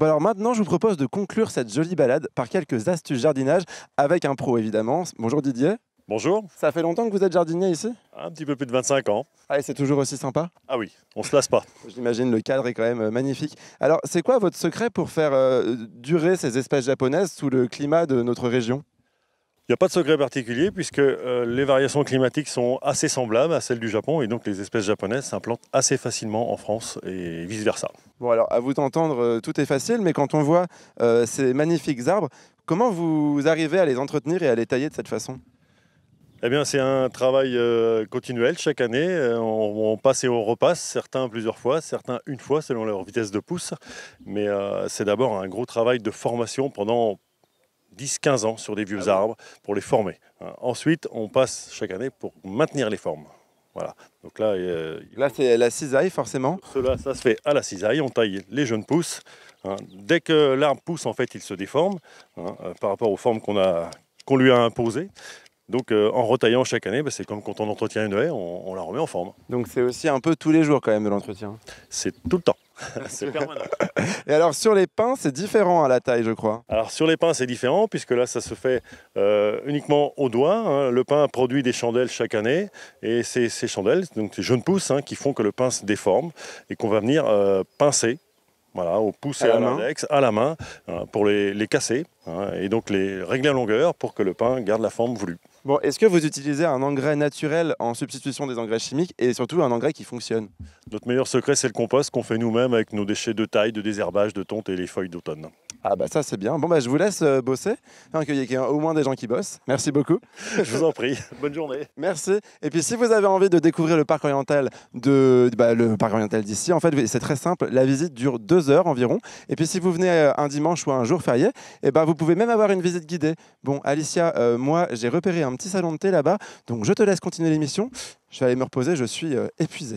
alors maintenant, je vous propose de conclure cette jolie balade par quelques astuces jardinage avec un pro évidemment. Bonjour Didier. Bonjour. Ça fait longtemps que vous êtes jardinier ici Un petit peu plus de 25 ans. Ah, c'est toujours aussi sympa Ah oui, on se lasse pas. J'imagine le cadre est quand même euh, magnifique. Alors, c'est quoi votre secret pour faire euh, durer ces espèces japonaises sous le climat de notre région il n'y a pas de secret particulier puisque euh, les variations climatiques sont assez semblables à celles du Japon et donc les espèces japonaises s'implantent assez facilement en France et vice-versa. Bon alors à vous d'entendre, euh, tout est facile, mais quand on voit euh, ces magnifiques arbres, comment vous arrivez à les entretenir et à les tailler de cette façon eh bien, c'est un travail continuel chaque année. On, passe et on repasse, certains plusieurs fois, certains une fois selon leur vitesse de pousse, Mais c'est d'abord un gros travail de formation pendant 10-15 ans sur des vieux ah arbres pour les former. Hein. Ensuite, on passe chaque année pour maintenir les formes. Voilà. Donc là, là c'est la cisaille forcément. Cela, ça se fait à la cisaille. On taille les jeunes pousses. Hein. Dès que l'arbre pousse, en fait, il se déforme hein, euh, par rapport aux formes qu'on a, qu'on lui a imposées. Donc euh, en retaillant chaque année, bah, c'est comme quand on entretient une haie, on, on la remet en forme. Donc c'est aussi un peu tous les jours quand même de l'entretien. C'est tout le temps. Et alors sur les pins, c'est différent à la taille, je crois. Alors sur les pins, c'est différent puisque là, ça se fait euh, uniquement au doigt. Hein. Le pin produit des chandelles chaque année et c'est ces chandelles, donc ces jeunes pousses, hein, qui font que le pin se déforme et qu'on va venir euh, pincer voilà, au pouce et à l'index, à la main, hein, pour les, casser, et donc les régler en longueur pour que le pain garde la forme voulue. Bon, est-ce que vous utilisez un engrais naturel en substitution des engrais chimiques et surtout un engrais qui fonctionne Notre meilleur secret, c'est le compost qu'on fait nous-mêmes avec nos déchets de taille, de désherbage, de tonte et les feuilles d'automne. Ah bah ça c'est bien. Bon bah je vous laisse euh, bosser, qu'il y ait au moins des gens qui bossent. Merci beaucoup. je vous en prie. Bonne journée. Merci. Et puis si vous avez envie de découvrir le parc oriental de bah, le parc oriental d'ici, en fait c'est très simple. La visite dure deux heures environ. Et puis si vous venez euh, un dimanche ou un jour férié, et eh ben, vous pouvez même avoir une visite guidée. Bon Alicia, euh, moi j'ai repéré un petit salon de thé là-bas, donc je te laisse continuer l'émission. Je vais aller me reposer, je suis épuisé.